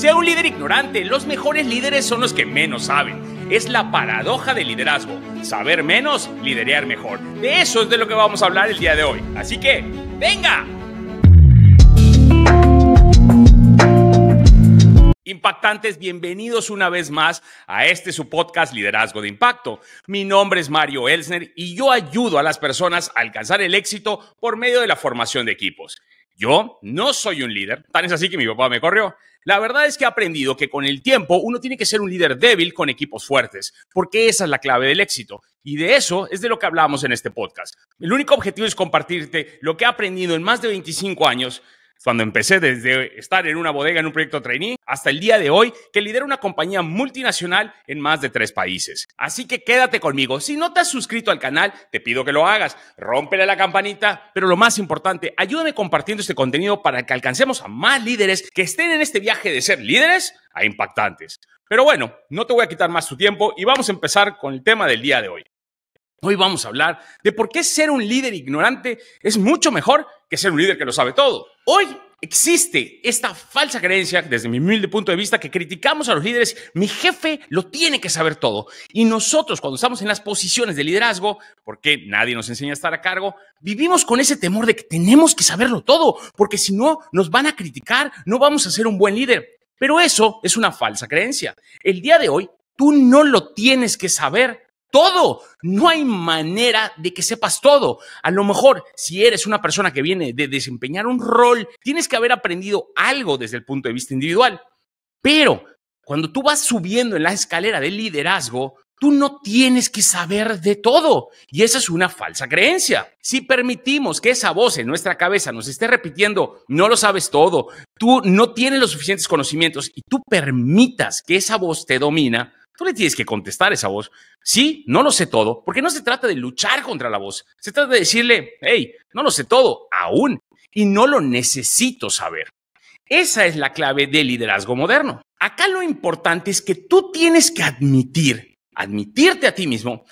Sea un líder ignorante, los mejores líderes son los que menos saben. Es la paradoja del liderazgo. Saber menos, liderear mejor. De eso es de lo que vamos a hablar el día de hoy. Así que, venga. Impactantes, bienvenidos una vez más a este su podcast Liderazgo de Impacto. Mi nombre es Mario Elsner y yo ayudo a las personas a alcanzar el éxito por medio de la formación de equipos. Yo no soy un líder, tan es así que mi papá me corrió, la verdad es que he aprendido que con el tiempo uno tiene que ser un líder débil con equipos fuertes, porque esa es la clave del éxito. Y de eso es de lo que hablamos en este podcast. El único objetivo es compartirte lo que he aprendido en más de 25 años cuando empecé desde estar en una bodega en un proyecto trainee hasta el día de hoy que lidera una compañía multinacional en más de tres países. Así que quédate conmigo. Si no te has suscrito al canal, te pido que lo hagas. Rómpele la campanita, pero lo más importante, ayúdame compartiendo este contenido para que alcancemos a más líderes que estén en este viaje de ser líderes a impactantes. Pero bueno, no te voy a quitar más tu tiempo y vamos a empezar con el tema del día de hoy. Hoy vamos a hablar de por qué ser un líder ignorante es mucho mejor que ser un líder que lo sabe todo. Hoy existe esta falsa creencia, desde mi humilde punto de vista, que criticamos a los líderes, mi jefe lo tiene que saber todo. Y nosotros, cuando estamos en las posiciones de liderazgo, porque nadie nos enseña a estar a cargo, vivimos con ese temor de que tenemos que saberlo todo, porque si no, nos van a criticar, no vamos a ser un buen líder. Pero eso es una falsa creencia. El día de hoy, tú no lo tienes que saber todo. No hay manera de que sepas todo. A lo mejor, si eres una persona que viene de desempeñar un rol, tienes que haber aprendido algo desde el punto de vista individual. Pero cuando tú vas subiendo en la escalera del liderazgo, tú no tienes que saber de todo. Y esa es una falsa creencia. Si permitimos que esa voz en nuestra cabeza nos esté repitiendo, no lo sabes todo, tú no tienes los suficientes conocimientos y tú permitas que esa voz te domina, Tú le tienes que contestar esa voz. Sí, no lo sé todo, porque no se trata de luchar contra la voz. Se trata de decirle, hey, no lo sé todo aún y no lo necesito saber. Esa es la clave del liderazgo moderno. Acá lo importante es que tú tienes que admitir, admitirte a ti mismo,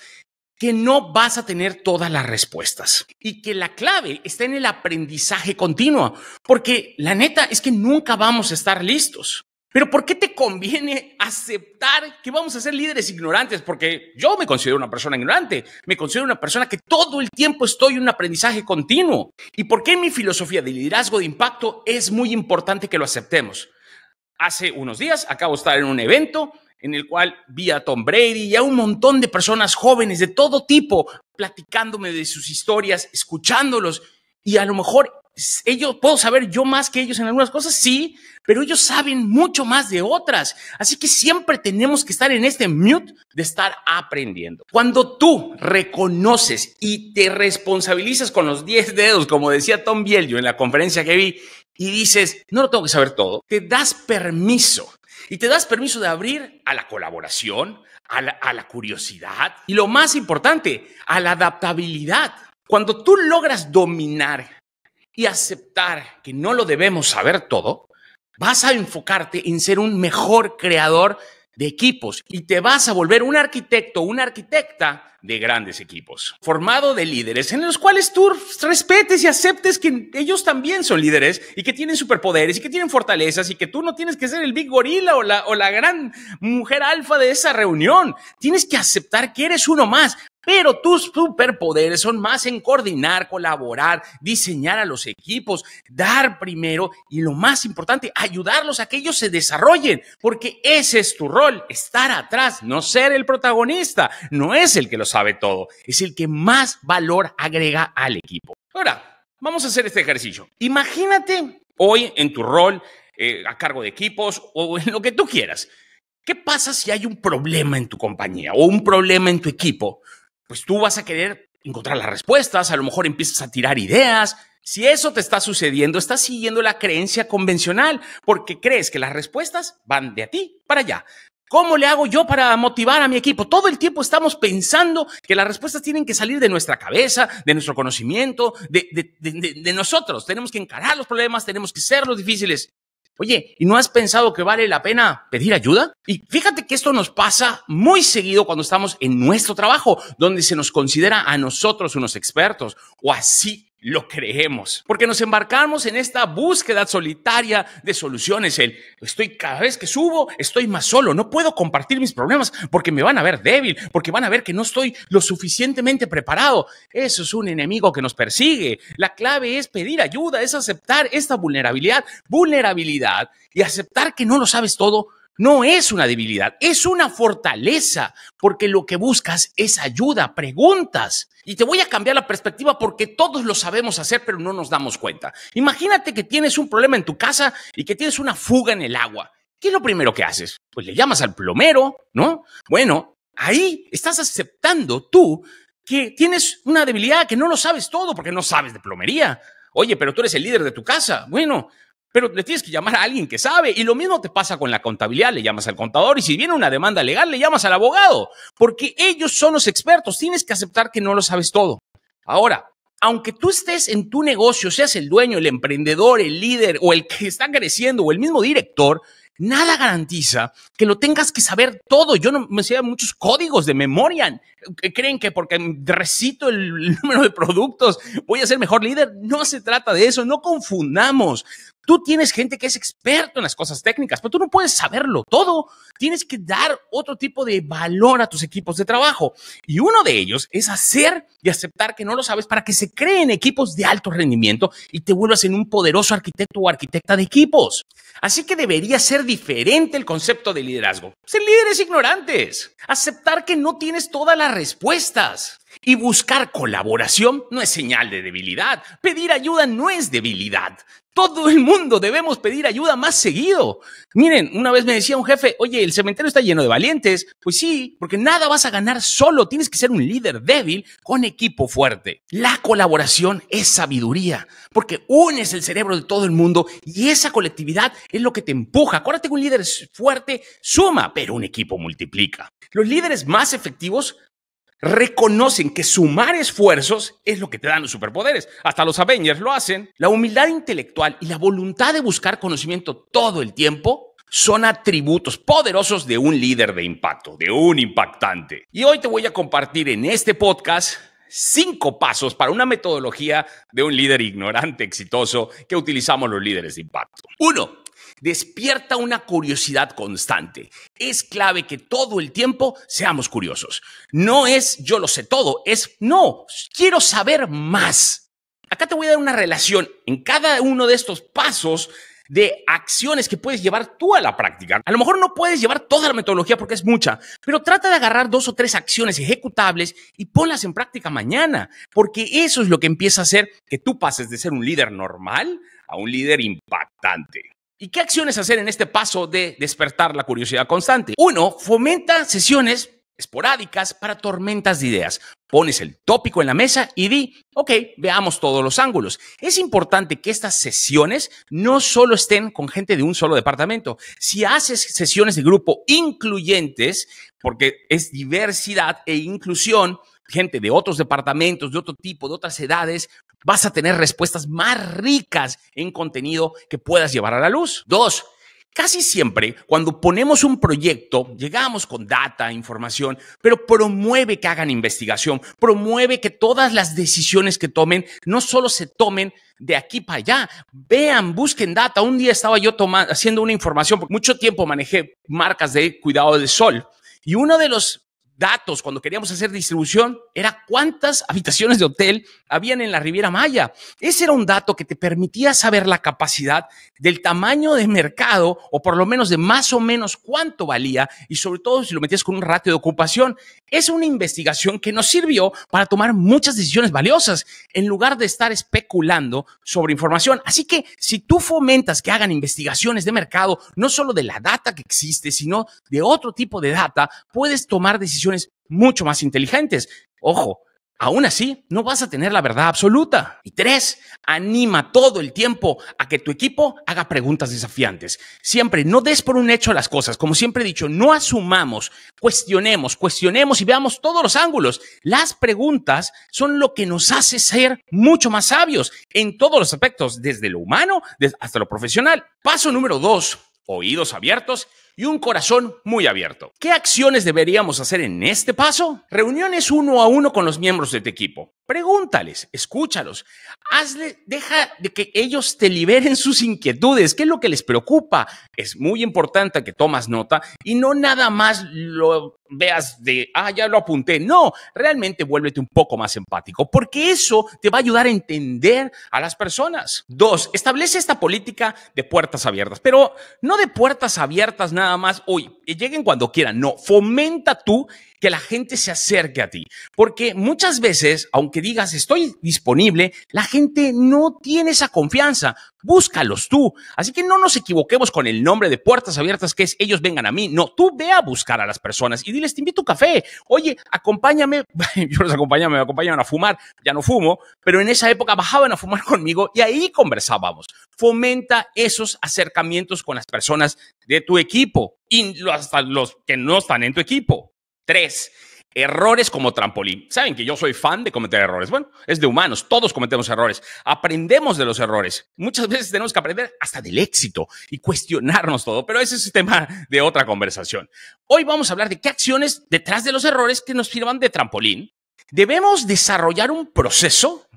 que no vas a tener todas las respuestas y que la clave está en el aprendizaje continuo, porque la neta es que nunca vamos a estar listos. Pero ¿por qué te conviene aceptar que vamos a ser líderes ignorantes? Porque yo me considero una persona ignorante, me considero una persona que todo el tiempo estoy en un aprendizaje continuo. ¿Y por qué mi filosofía de liderazgo de impacto es muy importante que lo aceptemos? Hace unos días acabo de estar en un evento en el cual vi a Tom Brady y a un montón de personas jóvenes de todo tipo platicándome de sus historias, escuchándolos. Y a lo mejor ellos, puedo saber yo más que ellos en algunas cosas, sí, pero ellos saben mucho más de otras. Así que siempre tenemos que estar en este mute de estar aprendiendo. Cuando tú reconoces y te responsabilizas con los 10 dedos, como decía Tom Bielio en la conferencia que vi, y dices, no lo tengo que saber todo, te das permiso. Y te das permiso de abrir a la colaboración, a la curiosidad y lo más importante, a la adaptabilidad. Cuando tú logras dominar y aceptar que no lo debemos saber todo, vas a enfocarte en ser un mejor creador de equipos y te vas a volver un arquitecto, una arquitecta de grandes equipos, formado de líderes en los cuales tú respetes y aceptes que ellos también son líderes y que tienen superpoderes y que tienen fortalezas y que tú no tienes que ser el big gorila o la, o la gran mujer alfa de esa reunión. Tienes que aceptar que eres uno más, pero tus superpoderes son más en coordinar, colaborar, diseñar a los equipos, dar primero y lo más importante, ayudarlos a que ellos se desarrollen, porque ese es tu rol, estar atrás, no ser el protagonista, no es el que lo sabe todo, es el que más valor agrega al equipo. Ahora, vamos a hacer este ejercicio. Imagínate hoy en tu rol eh, a cargo de equipos o en lo que tú quieras. ¿Qué pasa si hay un problema en tu compañía o un problema en tu equipo? pues tú vas a querer encontrar las respuestas, a lo mejor empiezas a tirar ideas. Si eso te está sucediendo, estás siguiendo la creencia convencional porque crees que las respuestas van de a ti para allá. ¿Cómo le hago yo para motivar a mi equipo? Todo el tiempo estamos pensando que las respuestas tienen que salir de nuestra cabeza, de nuestro conocimiento, de, de nosotros. Tenemos que encarar los problemas, tenemos que ser los difíciles. Oye, ¿y no has pensado que vale la pena pedir ayuda? Y fíjate que esto nos pasa muy seguido cuando estamos en nuestro trabajo, donde se nos considera a nosotros unos expertos o así lo creemos, porque nos embarcamos en esta búsqueda solitaria de soluciones. El estoy cada vez que subo, estoy más solo, no puedo compartir mis problemas porque me van a ver débil, porque van a ver que no estoy lo suficientemente preparado. Eso es un enemigo que nos persigue. La clave es pedir ayuda, es aceptar esta vulnerabilidad, vulnerabilidad y aceptar que no lo sabes todo no es una debilidad, es una fortaleza, porque lo que buscas es ayuda, preguntas. Y te voy a cambiar la perspectiva porque todos lo sabemos hacer, pero no nos damos cuenta. Imagínate que tienes un problema en tu casa y que tienes una fuga en el agua. ¿Qué es lo primero que haces? Pues le llamas al plomero, ¿no? Bueno, ahí estás aceptando tú que tienes una debilidad, que no lo sabes todo porque no sabes de plomería. Oye, pero tú eres el líder de tu casa. Bueno, pero le tienes que llamar a alguien que sabe. Y lo mismo te pasa con la contabilidad, le llamas al contador y si viene una demanda legal, le llamas al abogado, porque ellos son los expertos, tienes que aceptar que no lo sabes todo. Ahora, aunque tú estés en tu negocio, seas el dueño, el emprendedor, el líder o el que está creciendo o el mismo director, nada garantiza que lo tengas que saber todo. Yo no me sé muchos códigos de memoria creen que porque recito el número de productos voy a ser mejor líder. No se trata de eso, no confundamos. Tú tienes gente que es experto en las cosas técnicas, pero tú no puedes saberlo todo. Tienes que dar otro tipo de valor a tus equipos de trabajo. Y uno de ellos es hacer y aceptar que no lo sabes para que se creen equipos de alto rendimiento y te vuelvas en un poderoso arquitecto o arquitecta de equipos. Así que debería ser diferente el concepto de liderazgo. Ser líderes ignorantes. Aceptar que no tienes toda la respuestas. Y buscar colaboración no es señal de debilidad. Pedir ayuda no es debilidad. Todo el mundo debemos pedir ayuda más seguido. Miren, una vez me decía un jefe, oye, el cementerio está lleno de valientes. Pues sí, porque nada vas a ganar solo. Tienes que ser un líder débil con equipo fuerte. La colaboración es sabiduría, porque unes el cerebro de todo el mundo y esa colectividad es lo que te empuja. Acuérdate que un líder fuerte suma, pero un equipo multiplica. Los líderes más efectivos reconocen que sumar esfuerzos es lo que te dan los superpoderes. Hasta los Avengers lo hacen. La humildad intelectual y la voluntad de buscar conocimiento todo el tiempo son atributos poderosos de un líder de impacto, de un impactante. Y hoy te voy a compartir en este podcast cinco pasos para una metodología de un líder ignorante exitoso que utilizamos los líderes de impacto. Uno, despierta una curiosidad constante. Es clave que todo el tiempo seamos curiosos. No es yo lo sé todo, es no, quiero saber más. Acá te voy a dar una relación en cada uno de estos pasos de acciones que puedes llevar tú a la práctica. A lo mejor no puedes llevar toda la metodología porque es mucha, pero trata de agarrar dos o tres acciones ejecutables y ponlas en práctica mañana, porque eso es lo que empieza a hacer que tú pases de ser un líder normal a un líder impactante. ¿Y qué acciones hacer en este paso de despertar la curiosidad constante? Uno, fomenta sesiones esporádicas para tormentas de ideas. Pones el tópico en la mesa y di, ok, veamos todos los ángulos. Es importante que estas sesiones no solo estén con gente de un solo departamento. Si haces sesiones de grupo incluyentes, porque es diversidad e inclusión, gente de otros departamentos, de otro tipo, de otras edades, vas a tener respuestas más ricas en contenido que puedas llevar a la luz. Dos, Casi siempre cuando ponemos un proyecto, llegamos con data, información, pero promueve que hagan investigación, promueve que todas las decisiones que tomen no solo se tomen de aquí para allá, vean, busquen data. Un día estaba yo tomando, haciendo una información, porque mucho tiempo manejé marcas de cuidado del sol. Y uno de los datos cuando queríamos hacer distribución era cuántas habitaciones de hotel habían en la Riviera Maya. Ese era un dato que te permitía saber la capacidad del tamaño de mercado o por lo menos de más o menos cuánto valía y sobre todo si lo metías con un ratio de ocupación. Es una investigación que nos sirvió para tomar muchas decisiones valiosas en lugar de estar especulando sobre información. Así que si tú fomentas que hagan investigaciones de mercado, no solo de la data que existe, sino de otro tipo de data, puedes tomar decisiones mucho más inteligentes. Ojo, Aún así, no vas a tener la verdad absoluta. Y tres, anima todo el tiempo a que tu equipo haga preguntas desafiantes. Siempre no des por un hecho las cosas. Como siempre he dicho, no asumamos, cuestionemos, cuestionemos y veamos todos los ángulos. Las preguntas son lo que nos hace ser mucho más sabios en todos los aspectos, desde lo humano hasta lo profesional. Paso número dos, oídos abiertos y un corazón muy abierto. ¿Qué acciones deberíamos hacer en este paso? Reuniones uno a uno con los miembros de tu equipo. Pregúntales, escúchalos, hazle, deja de que ellos te liberen sus inquietudes, qué es lo que les preocupa. Es muy importante que tomas nota y no nada más lo veas de, ah, ya lo apunté. No, realmente vuélvete un poco más empático, porque eso te va a ayudar a entender a las personas. Dos, establece esta política de puertas abiertas, pero no de puertas abiertas nada nada más, hoy lleguen cuando quieran, no, fomenta tú que la gente se acerque a ti. Porque muchas veces, aunque digas estoy disponible, la gente no tiene esa confianza. Búscalos tú. Así que no nos equivoquemos con el nombre de puertas abiertas que es ellos vengan a mí. No, tú ve a buscar a las personas y diles, te invito a café. Oye, acompáñame. Yo los acompañaba, me acompañaban a fumar. Ya no fumo, pero en esa época bajaban a fumar conmigo y ahí conversábamos. Fomenta esos acercamientos con las personas de tu equipo y hasta los que no están en tu equipo. Tres, errores como trampolín. Saben que yo soy fan de cometer errores. Bueno, es de humanos, todos cometemos errores. Aprendemos de los errores. Muchas veces tenemos que aprender hasta del éxito y cuestionarnos todo, pero ese es tema de otra conversación. Hoy vamos a hablar de qué acciones detrás de los errores que nos sirvan de trampolín. Debemos desarrollar un proceso,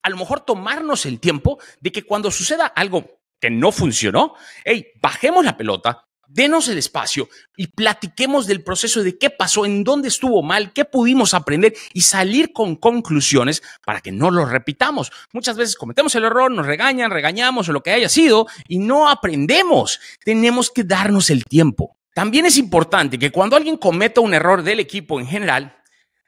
a lo mejor tomarnos el tiempo de que cuando suceda algo que no funcionó, hey, bajemos la pelota, denos el espacio y platiquemos del proceso de qué pasó, en dónde estuvo mal, qué pudimos aprender y salir con conclusiones para que no lo repitamos. Muchas veces cometemos el error, nos regañan, regañamos o lo que haya sido y no aprendemos. Tenemos que darnos el tiempo. También es importante que cuando alguien cometa un error del equipo en general,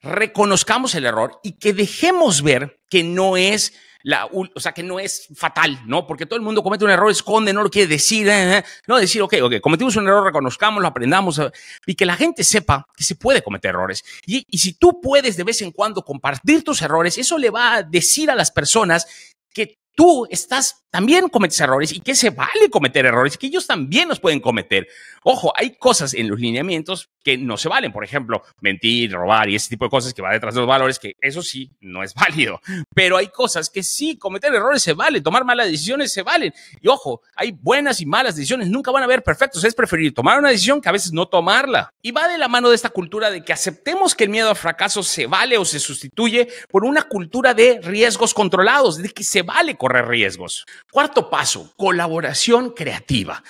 reconozcamos el error y que dejemos ver que no es la, o sea, que no es fatal, ¿no? Porque todo el mundo comete un error, esconde, no lo quiere decir, eh, eh, no decir, ok, ok, cometimos un error, reconozcamos, lo aprendamos, eh, y que la gente sepa que se puede cometer errores. Y, y si tú puedes de vez en cuando compartir tus errores, eso le va a decir a las personas que tú estás también cometes errores y que se vale cometer errores, que ellos también los pueden cometer. Ojo, hay cosas en los lineamientos que no se valen, por ejemplo, mentir, robar y ese tipo de cosas que va detrás de los valores, que eso sí, no es válido, pero hay cosas que sí, cometer errores se vale, tomar malas decisiones se valen. Y ojo, hay buenas y malas decisiones, nunca van a haber perfectos, es preferir tomar una decisión que a veces no tomarla. Y va de la mano de esta cultura de que aceptemos que el miedo al fracaso se vale o se sustituye por una cultura de riesgos controlados, de que se vale correr riesgos. Cuarto paso, colaboración creativa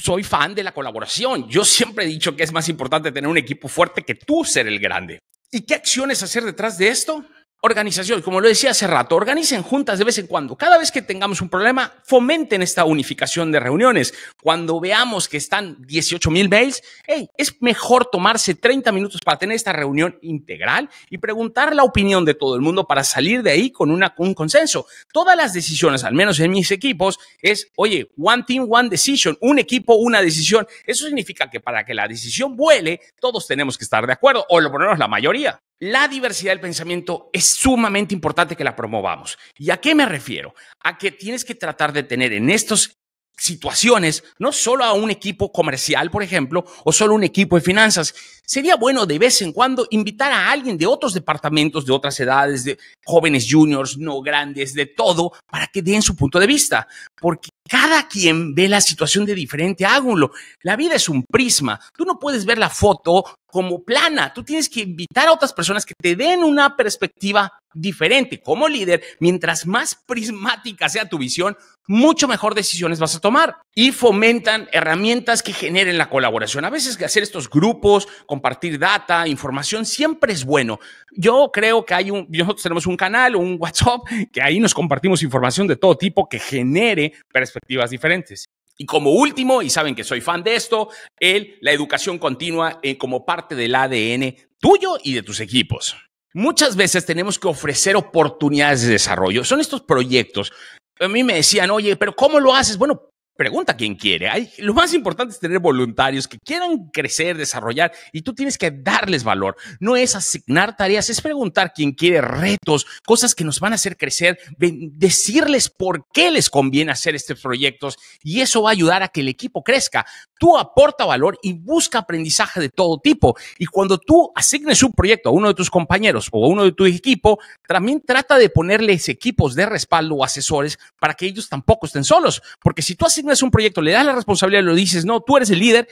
soy fan de la colaboración. Yo siempre he dicho que es más importante tener un equipo fuerte que tú ser el grande. ¿Y qué acciones hacer detrás de esto? Organización, como lo decía hace rato, organicen juntas de vez en cuando. Cada vez que tengamos un problema, fomenten esta unificación de reuniones. Cuando veamos que están 18 mil mails, hey, es mejor tomarse 30 minutos para tener esta reunión integral y preguntar la opinión de todo el mundo para salir de ahí con una, un consenso. Todas las decisiones, al menos en mis equipos, es, oye, one team, one decision, un equipo, una decisión. Eso significa que para que la decisión vuele, todos tenemos que estar de acuerdo, o lo ponemos la mayoría. La diversidad del pensamiento es sumamente importante que la promovamos. ¿Y a qué me refiero? A que tienes que tratar de tener en estas situaciones no solo a un equipo comercial, por ejemplo, o solo un equipo de finanzas. Sería bueno de vez en cuando invitar a alguien de otros departamentos, de otras edades, de jóvenes juniors, no grandes, de todo, para que den su punto de vista. Porque cada quien ve la situación de diferente ángulo. La vida es un prisma. Tú no puedes ver la foto como plana. Tú tienes que invitar a otras personas que te den una perspectiva diferente. Como líder, mientras más prismática sea tu visión, mucho mejor decisiones vas a tomar. Y fomentan herramientas que generen la colaboración. A veces hacer estos grupos, compartir data, información, siempre es bueno. Yo creo que hay un, nosotros tenemos un canal, un WhatsApp, que ahí nos compartimos información de todo tipo que genere perspectivas diferentes. Y como último, y saben que soy fan de esto, el, la educación continua eh, como parte del ADN tuyo y de tus equipos. Muchas veces tenemos que ofrecer oportunidades de desarrollo. Son estos proyectos. A mí me decían, oye, pero ¿cómo lo haces? Bueno, pregunta quién quiere. Hay, lo más importante es tener voluntarios que quieran crecer, desarrollar y tú tienes que darles valor. No es asignar tareas, es preguntar quién quiere retos, cosas que nos van a hacer crecer, decirles por qué les conviene hacer estos proyectos y eso va a ayudar a que el equipo crezca. Tú aporta valor y busca aprendizaje de todo tipo. Y cuando tú asignes un proyecto a uno de tus compañeros o a uno de tu equipo, también trata de ponerles equipos de respaldo o asesores para que ellos tampoco estén solos. Porque si tú asignas es un proyecto, le das la responsabilidad, lo dices, no, tú eres el líder,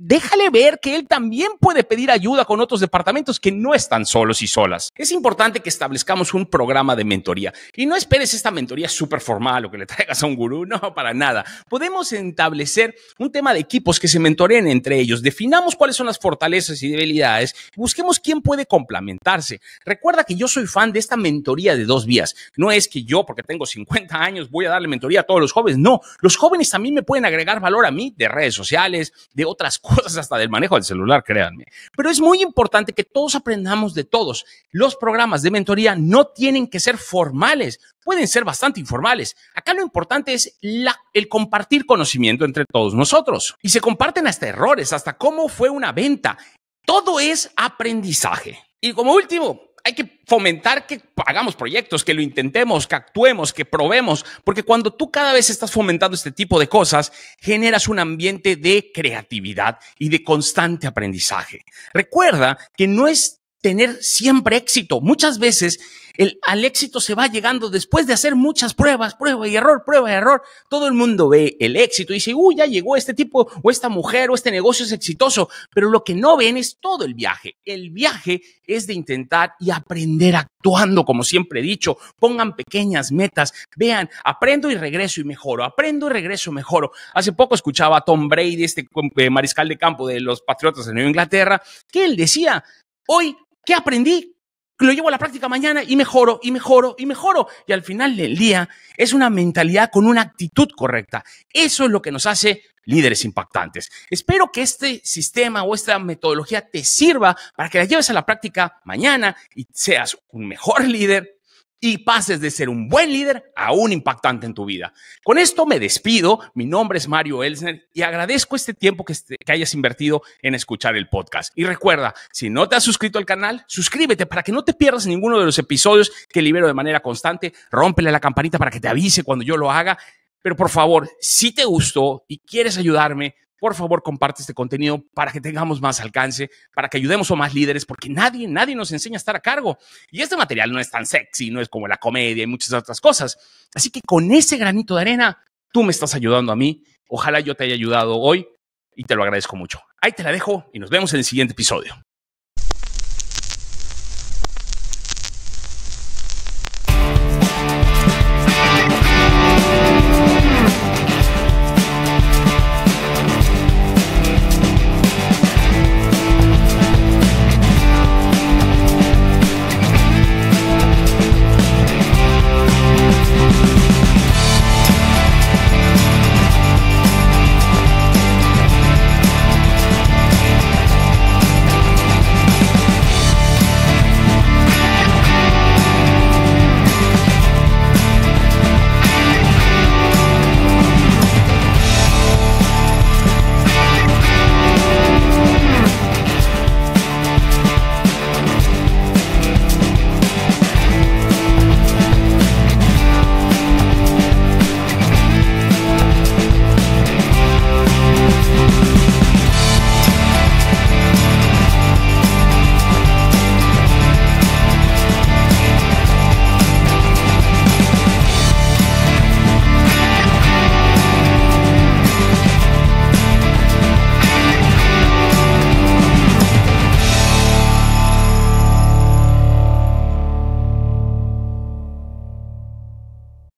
déjale ver que él también puede pedir ayuda con otros departamentos que no están solos y solas. Es importante que establezcamos un programa de mentoría y no esperes esta mentoría súper formal o que le traigas a un gurú, no, para nada. Podemos establecer un tema de equipos que se mentoren entre ellos, definamos cuáles son las fortalezas y debilidades, busquemos quién puede complementarse. Recuerda que yo soy fan de esta mentoría de dos vías. No es que yo, porque tengo 50 años, voy a darle mentoría a todos los jóvenes, no, los jóvenes también me pueden agregar valor a mí de redes sociales, de otras cosas cosas hasta del manejo del celular, créanme. Pero es muy importante que todos aprendamos de todos. Los programas de mentoría no tienen que ser formales, pueden ser bastante informales. Acá lo importante es el compartir conocimiento entre todos nosotros. Y se comparten hasta errores, hasta cómo fue una venta. Todo es aprendizaje. Y como último, hay que fomentar que hagamos proyectos, que lo intentemos, que actuemos, que probemos, porque cuando tú cada vez estás fomentando este tipo de cosas, generas un ambiente de creatividad y de constante aprendizaje. Recuerda que no es tener siempre éxito. Muchas veces el, al éxito se va llegando después de hacer muchas pruebas, prueba y error, prueba y error. Todo el mundo ve el éxito y dice, uy, ya llegó este tipo o esta mujer o este negocio es exitoso. Pero lo que no ven es todo el viaje. El viaje es de intentar y aprender actuando, como siempre he dicho. Pongan pequeñas metas. Vean, aprendo y regreso y mejoro. Aprendo y regreso, y mejoro. Hace poco escuchaba a Tom Brady, este eh, mariscal de campo de los Patriotas de Nueva Inglaterra, que él decía, Hoy ¿Qué aprendí? Lo llevo a la práctica mañana y mejoro y mejoro y mejoro. Y al final del día es una mentalidad con una actitud correcta. Eso es lo que nos hace líderes impactantes. Espero que este sistema o esta metodología te sirva para que la lleves a la práctica mañana y seas un mejor líder y pases de ser un buen líder a un impactante en tu vida. Con esto me despido. Mi nombre es Mario Elsner y agradezco este tiempo este, que, hayas invertido en escuchar el podcast. Y recuerda, si no te has suscrito al canal, suscríbete para que no te pierdas ninguno de los episodios que libero de manera constante. Rómpele la campanita para que te avise cuando yo lo haga. Pero por favor, si te gustó y quieres ayudarme, por favor comparte este contenido para que tengamos más alcance, para que ayudemos a más líderes, porque nadie, nadie nos enseña a estar a cargo. Y este material no es tan sexy, no es como la comedia y muchas otras cosas. Así que con ese granito de arena, tú me estás ayudando a mí. Ojalá yo te haya ayudado hoy y te lo agradezco mucho. Ahí te la dejo y nos vemos en el siguiente episodio.